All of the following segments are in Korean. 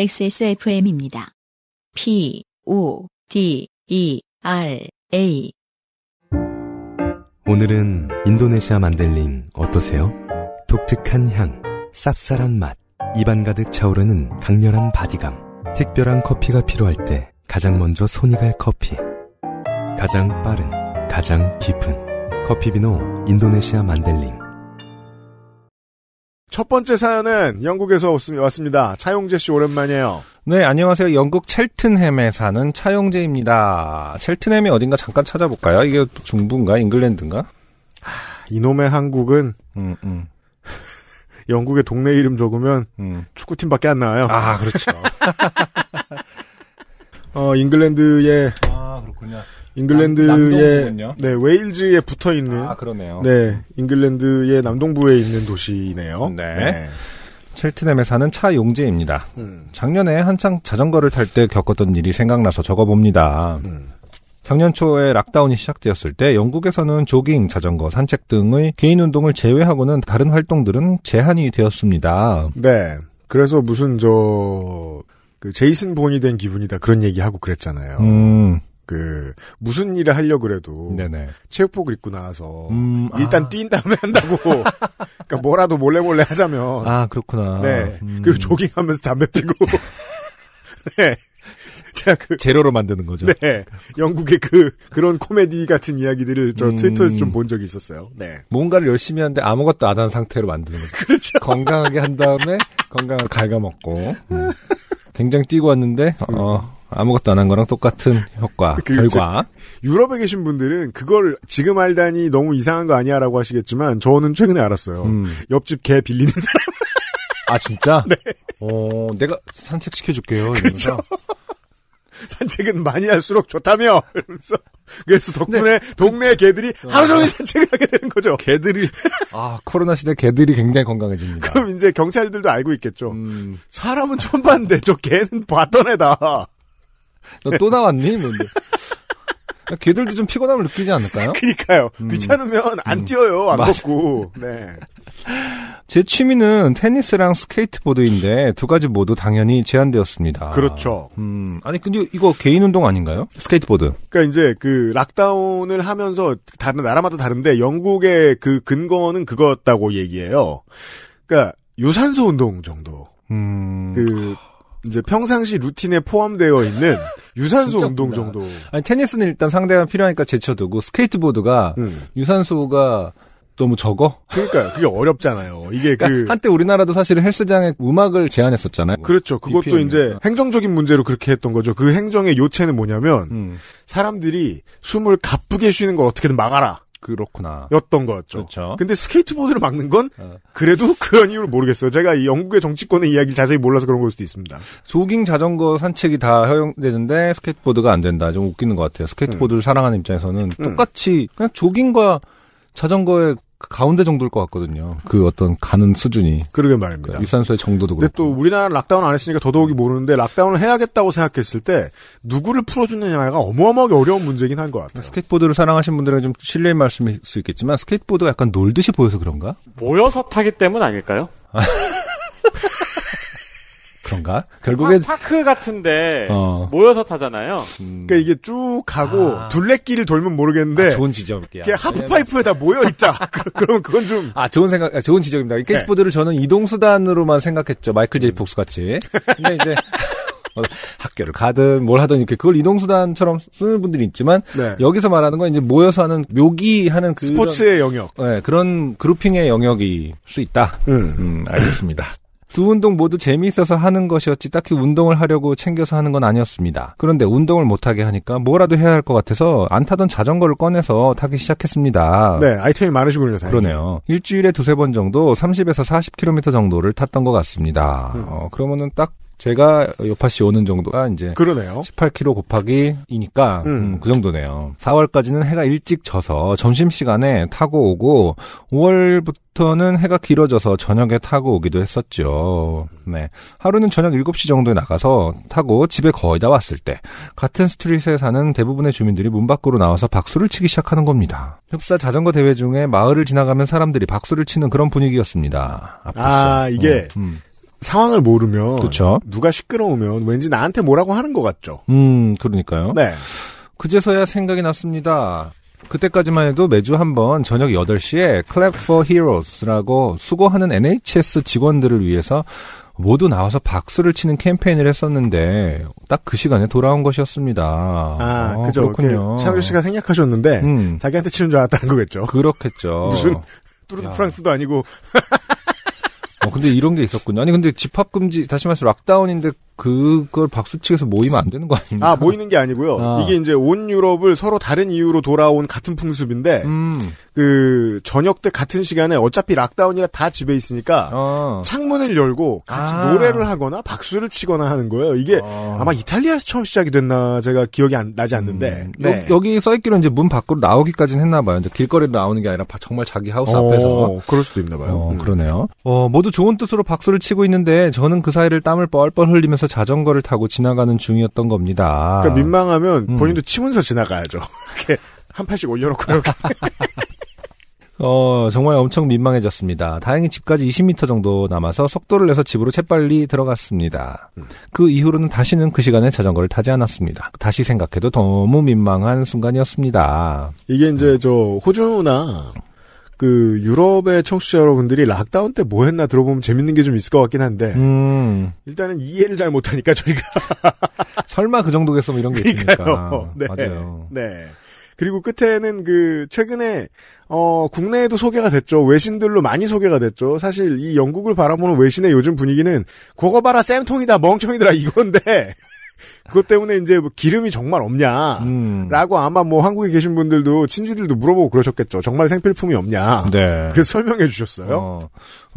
XSFM입니다. P, O, D, E, R, A. 오늘은 인도네시아 만델링 어떠세요? 독특한 향, 쌉쌀한 맛, 입안 가득 차오르는 강렬한 바디감. 특별한 커피가 필요할 때 가장 먼저 손이 갈 커피. 가장 빠른, 가장 깊은. 커피비노 인도네시아 만델링. 첫 번째 사연은 영국에서 왔습니다. 차용재 씨 오랜만이에요. 네, 안녕하세요. 영국 첼튼햄에 사는 차용재입니다. 첼튼햄이 어딘가 잠깐 찾아볼까요? 이게 중부인가? 잉글랜드인가? 하, 이놈의 한국은 음, 음. 영국의 동네 이름 적으면 음. 축구팀밖에 안 나와요. 아, 그렇죠. 어, 잉글랜드의 아, 그렇군요. 잉글랜드의 네 웨일즈에 붙어 있는 아 그러네요. 네 잉글랜드의 남동부에 있는 도시네요. 네. 네. 첼트넴에 사는 차용재입니다. 음. 작년에 한창 자전거를 탈 때 겪었던 일이 생각나서 적어봅니다. 음. 작년 초에 락다운이 시작되었을 때 영국에서는 조깅, 자전거, 산책 등의 개인 운동을 제외하고는 다른 활동들은 제한이 되었습니다. 네. 그래서 무슨 저, 그 제이슨 본이 된 기분이다 그런 얘기하고 그랬잖아요. 음. 그 무슨 일을 하려 고 그래도 네네. 체육복을 입고 나와서 음, 일단 아. 뛴 다음에 한다고 그러니까 뭐라도 몰래 몰래 하자면 아 그렇구나 네 음. 그리고 조깅하면서 담배 피고 네 제가 그 재료로 만드는 거죠 네 영국의 그 그런 코미디 같은 이야기들을 저 음. 트위터에서 좀 본 적이 있었어요 네 뭔가를 열심히 하는데 아무것도 안 한 상태로 만드는 거죠 그렇죠 건강하게 한 다음에 건강을 갉아먹고 음. 굉장히 뛰고 왔는데 어, 어. 아무것도 안 한 거랑 똑같은 효과, 그 결과. 유럽에 계신 분들은 그걸 지금 알다니 너무 이상한 거 아니야 라고 하시겠지만 저는 최근에 알았어요. 음. 옆집 개 빌리는 사람. 아, 진짜? 네. 어, 내가 산책시켜줄게요. 그렇죠. 산책은 많이 할수록 좋다며! 이러면서. 그래서 덕분에 네. 동네 개들이 아. 하루 종일 산책을 하게 되는 거죠. 개들이 아 코로나 시대 개들이 굉장히 건강해집니다. 그럼 이제 경찰들도 알고 있겠죠. 음... 사람은 처음 봤는데 저 개는 봤던 애다. 너또 나왔니? 뭔데? 뭐 걔들도 좀 피곤함을 느끼지 않을까요? 그니까요. 음. 귀찮으면 안 음. 뛰어요. 안 맞아. 걷고. 네. 제 취미는 테니스랑 스케이트보드인데 두 가지 모두 당연히 제한되었습니다. 그렇죠. 음. 아니 근데 이거 개인 운동 아닌가요? 스케이트보드. 그러니까 이제 그 락다운을 하면서 다른 나라마다 다른데 영국의 그 근거는 그거였다고 얘기해요. 그러니까 유산소 운동 정도. 음. 그 이제 평상시 루틴에 포함되어 있는 유산소 운동 정도. 아니 테니스는 일단 상대가 필요하니까 제쳐두고 스케이트보드가 음. 유산소가 너무 적어? 그러니까요. 그게 어렵잖아요. 이게 그러니까 그 한때 우리나라도 사실 헬스장에 음악을 제한했었잖아요. 그렇죠. 그것도 b p m 이니 이제 행정적인 문제로 그렇게 했던 거죠. 그 행정의 요체는 뭐냐면 음. 사람들이 숨을 가쁘게 쉬는 걸 어떻게든 막아라. 그렇구나. 였던 거였죠. 그렇죠. 근데 스케이트보드를 막는 건 어. 그래도 그런 이유를 모르겠어요. 제가 이 영국의 정치권의 이야기를 자세히 몰라서 그런 걸 수도 있습니다. 조깅 자전거 산책이 다 허용되는데 스케이트보드가 안 된다. 좀 웃기는 것 같아요. 스케이트보드를 음. 사랑하는 입장에서는 음. 똑같이 그냥 조깅과 자전거의 그 가운데 정도일 것 같거든요. 그 어떤 가는 수준이. 그러게 말입니다. 그러니까 유산소의 정도도 그렇고. 근데 또우리나라 락다운 안 했으니까 더더욱이 모르는데 락다운을 해야겠다고 생각했을 때 누구를 풀어주느냐가 어마어마하게 어려운 문제긴 한 것 같아요. 스케이트보드를 사랑하신 분들은 좀 실례의 말씀일 수 있겠지만 스케이트보드가 약간 놀듯이 보여서 그런가? 모여서 타기 때문 아닐까요? 건가? 결국엔 파크 같은데 어. 모여서 타잖아요. 음. 그러니까 이게 쭉 가고 아. 둘레길을 돌면 모르겠는데 아, 좋은 지적이야. 게 하프 파이프에 다 모여 있다. 그, 그럼 그건 좀아 좋은 생각, 아, 좋은 지적입니다. 이 케이크보드를 네. 저는 이동 수단으로만 생각했죠. 마이클 제이 폭스 같이. 근데 이제 어, 학교를 가든 뭘 하든 이렇게 그걸 이동수단처럼 쓰는 분들이 있지만 네. 여기서 말하는 건 이제 모여서 하는 묘기하는 그 스포츠의 영역 네, 그런 그룹핑의 영역일 수 있다. 음. 음 알겠습니다. 두 운동 모두 재미있어서 하는 것이었지 딱히 운동을 하려고 챙겨서 하는 건 아니었습니다. 그런데 운동을 못하게 하니까 뭐라도 해야 할 것 같아서 안 타던 자전거를 꺼내서 타기 시작했습니다. 네, 아이템이 많으시군요. 다행히. 그러네요. 일주일에 두세 번 정도 30에서 40km 정도를 탔던 것 같습니다. 음. 어, 그러면은 딱 제가 요파 씨 오는 정도가 이제 그러네요. 18km 곱하기 이니까 음. 음, 그 정도네요. 4월까지는 해가 일찍 져서 점심 시간에 타고 오고 5월부터는 해가 길어져서 저녁에 타고 오기도 했었죠. 네. 하루는 저녁 7시 정도에 나가서 타고 집에 거의 다 왔을 때 같은 스트릿에 사는 대부분의 주민들이 문 밖으로 나와서 박수를 치기 시작하는 겁니다. 흡사 자전거 대회 중에 마을을 지나가면 사람들이 박수를 치는 그런 분위기였습니다. 앞으로. 아, 이게 음, 음. 상황을 모르면 그쵸. 누가 시끄러우면 왠지 나한테 뭐라고 하는 것 같죠. 음, 그러니까요. 네. 그제서야 생각이 났습니다. 그때까지만 해도 매주 한 번 저녁 8시에 Clap for Heroes라고 수고하는 NHS 직원들을 위해서 모두 나와서 박수를 치는 캠페인을 했었는데 딱 그 시간에 돌아온 것이었습니다. 아, 아 그죠. 그렇군요. 샤브 씨가 생략하셨는데 음. 자기한테 치는 줄 알았다는 거겠죠. 그렇겠죠. 무슨 뚜르드 프랑스도 아니고 근데 이런 게 있었군요. 아니 근데 집합 금지 다시 말해서 락다운인데 그걸 박수치에서 기 모이면 안 되는 거 아닙니까? 아, 모이는 게 아니고요. 아. 이게 이제 온 유럽을 서로 다른 이유로 돌아온 같은 풍습인데, 음. 그, 저녁 때 같은 시간에 어차피 락다운이라 다 집에 있으니까, 어. 창문을 열고 같이 아. 노래를 하거나 박수를 치거나 하는 거예요. 이게 어. 아마 이탈리아에서 처음 시작이 됐나 제가 기억이 안, 나지 않는데. 음. 네. 여, 여기 써있기로 이제 문 밖으로 나오기까지는 했나 봐요. 이제 길거리로 나오는 게 아니라 정말 자기 하우스 어. 앞에서. 그럴 수도 있나 봐요. 어, 음. 그러네요. 어, 모두 좋은 뜻으로 박수를 치고 있는데, 저는 그 사이를 땀을 뻘뻘 흘리면서 자전거를 타고 지나가는 중이었던 겁니다. 그러니까 민망하면 음. 본인도 치면서 지나가야죠. 이렇게 한 팔씩 올려놓고 이렇게. 어, 정말 엄청 민망해졌습니다. 다행히 집까지 20m 정도 남아서 속도를 내서 집으로 재빨리 들어갔습니다. 음. 그 이후로는 다시는 그 시간에 자전거를 타지 않았습니다. 다시 생각해도 너무 민망한 순간이었습니다. 이게 이제 저 호주나 그 유럽의 청취자 여러분들이 락다운 때 뭐 했나 들어보면 재밌는 게 좀 있을 것 같긴 한데 음. 일단은 이해를 잘 못하니까 저희가 설마 그 정도겠어 뭐 이런 게 있으니까 네. 맞아요. 네. 그리고 끝에는 그 최근에 어 국내에도 소개가 됐죠. 외신들로 많이 소개가 됐죠. 사실 이 영국을 바라보는 외신의 요즘 분위기는 고거 봐라 쌤통이다 멍청이들아 이건데 그것 때문에 이제 뭐 기름이 정말 없냐라고 음. 아마 뭐 한국에 계신 분들도 친지들도 물어보고 그러셨겠죠. 정말 생필품이 없냐. 네. 그래서 설명해 주셨어요. 어,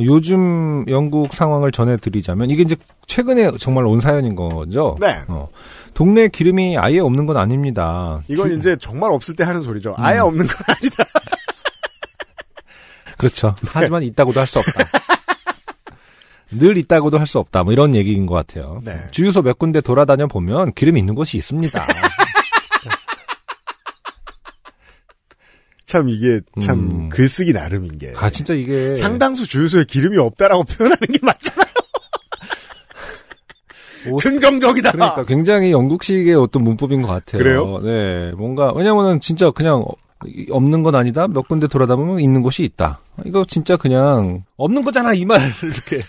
요즘 영국 상황을 전해드리자면 이게 이제 최근에 정말 온 사연인 거죠. 네. 어, 동네 기름이 아예 없는 건 아닙니다. 이건 주... 이제 정말 없을 때 하는 소리죠. 음. 아예 없는 건 아니다. 그렇죠. 네. 하지만 있다고도 할 수 없다. 늘 있다고도 할 수 없다. 뭐 이런 얘기인 것 같아요. 네. 주유소 몇 군데 돌아다녀 보면 기름 있는 곳이 있습니다. 참 이게 참 음. 글쓰기 나름인 게. 아 진짜 이게 상당수 주유소에 기름이 없다라고 표현하는 게 맞잖아요. 긍정적이다. 그러니까 굉장히 영국식의 어떤 문법인 것 같아요. 그래요? 네, 뭔가 왜냐면은 진짜 그냥 없는 건 아니다. 몇 군데 돌아다 보면 있는 곳이 있다. 이거 진짜 그냥 없는 거잖아 이말 이렇게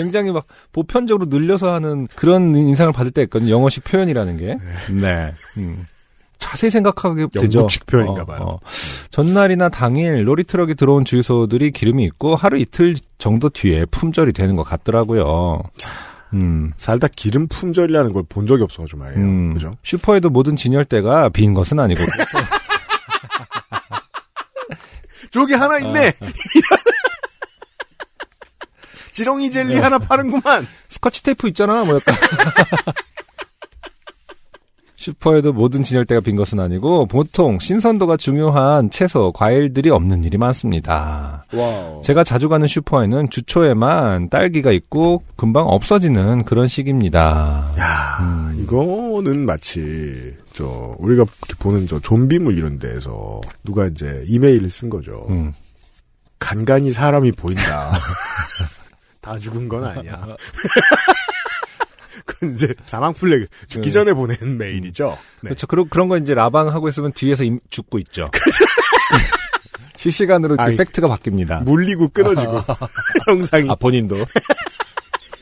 굉장히 막 보편적으로 늘려서 하는 그런 인상을 받을 때 있거든요. 영어식 표현이라는 게. 네. 네. 음. 자세히 생각하게 되죠. 영국식 표인가 어, 봐요. 어, 어. 전날이나 당일 로리 트럭이 들어온 주유소들이 기름이 있고 하루 이틀 정도 뒤에 품절이 되는 것 같더라고요. 음. 살다 기름 품절이라는 걸 본 적이 없어 가지고 말이에요. 음. 그죠? 슈퍼에도 모든 진열대가 빈 것은 아니고. 저기 하나 있네! 어. 어. 지렁이 젤리 네. 하나 파는구만. 스카치 테이프 있잖아, 뭐 약간. 슈퍼에도 모든 진열대가 빈 것은 아니고 보통 신선도가 중요한 채소, 과일들이 없는 일이 많습니다. 와우. 제가 자주 가는 슈퍼에는 주초에만 딸기가 있고 금방 없어지는 그런 식입니다. 야, 음. 이거는 마치 저 우리가 보는 저 좀비물 이런 데에서 누가 이제 이메일을 쓴 거죠. 음. 간간히 사람이 보인다. 다 죽은 건 아니야. 그 이제 사망 플래그 죽기 네. 전에 보낸 음. 메일이죠. 네. 그렇죠. 그런 그런 건 이제 라방 하고 있으면 뒤에서 임, 죽고 있죠. 그렇죠. 실시간으로 아이, 팩트가 바뀝니다. 물리고 끊어지고 영상이. 아 본인도.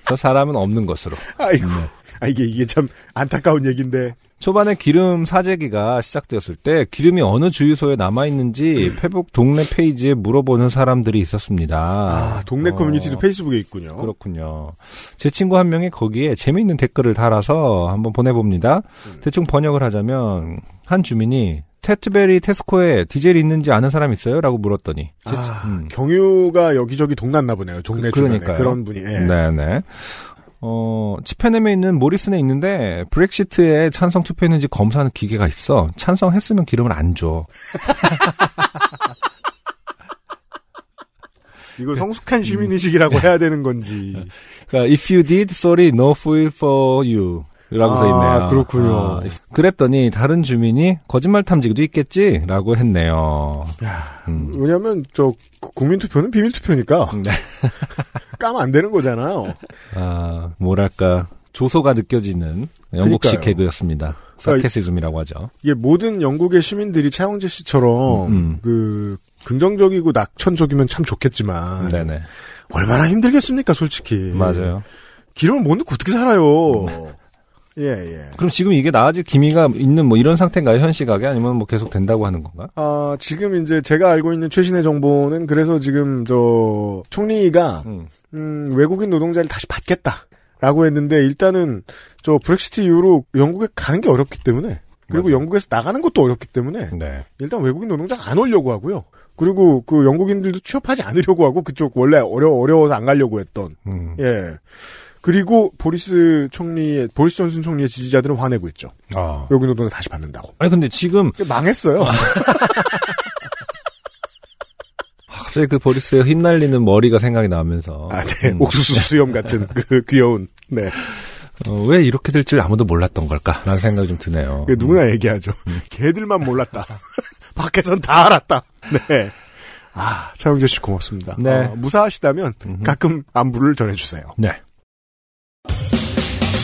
저 사람은 없는 것으로. 아이고. 네. 아 이게 이게 참 안타까운 얘기인데 초반에 기름 사재기가 시작되었을 때 기름이 어느 주유소에 남아 있는지 페북 동네 페이지에 물어보는 사람들이 있었습니다. 아, 동네 어. 커뮤니티도 페이스북에 있군요. 그렇군요. 제 친구 한 명이 거기에 재미있는 댓글을 달아서 한번 보내봅니다. 음. 대충 번역을 하자면 한 주민이 테트베리 테스코에 디젤 있는지 아는 사람 있어요? 라고 물었더니 아, 음. 경유가 여기저기 동났나 보네요. 동네 그, 주변에 그런 분이. 예. 네네. 어, 치페넴에 있는 모리슨에 있는데 브렉시트에 찬성 투표했는지 검사하는 기계가 있어. 찬성했으면 기름을 안 줘. 이거 성숙한 시민의식이라고 음. 해야 되는 건지. 그니까 if you did, sorry, no fool for you. 라고 아, 써 있네요. 그렇군요. 아, 그랬더니 다른 주민이 거짓말 탐지기도 있겠지라고 했네요. 음. 왜냐면 저 국민투표는 비밀투표니까 네. 까면 안 되는 거잖아요. 아 뭐랄까 조소가 느껴지는 영국식 그러 개그였습니다. 그러니까 사케시즘이라고 하죠. 이게 모든 영국의 시민들이 차영재 씨처럼 음, 음. 그 긍정적이고 낙천적이면 참 좋겠지만 네네. 얼마나 힘들겠습니까, 솔직히. 맞아요. 기름을 못 넣고 어떻게 살아요. 네. 예, 예. 그럼 지금 이게 나아질 기미가 있는 뭐 이런 상태인가요? 현 시각에 아니면 뭐 계속 된다고 하는 건가? 아, 지금 이제 제가 알고 있는 최신의 정보는 그래서 지금 저 총리가 음, 음 외국인 노동자를 다시 받겠다. 라고 했는데 일단은 저 브렉시트 이후로 영국에 가는 게 어렵기 때문에 그리고 맞아. 영국에서 나가는 것도 어렵기 때문에 네. 일단 외국인 노동자 안 오려고 하고요. 그리고 그 영국인들도 취업하지 않으려고 하고 그쪽 원래 어려 어려워서 안 가려고 했던 음. 예. 그리고 보리스 총리의 보리스 전슨 총리의 지지자들은 화내고 있죠. 아. 여기 노동을 다시 받는다고. 아니 근데 지금 망했어요. 아. 아. 갑자기 그 보리스의 흩날리는 머리가 생각이 나면서 아, 네. 음. 옥수수 수염 같은 그 귀여운 네. 어, 왜 이렇게 될 줄 아무도 몰랐던 걸까라는 생각이 좀 드네요. 그 누구나 음. 얘기하죠. 음. 걔들만 몰랐다. 밖에선 다 알았다. 네. 아, 차영재 씨 고맙습니다. 네. 어, 무사하시다면 음흠. 가끔 안부를 전해주세요. 네.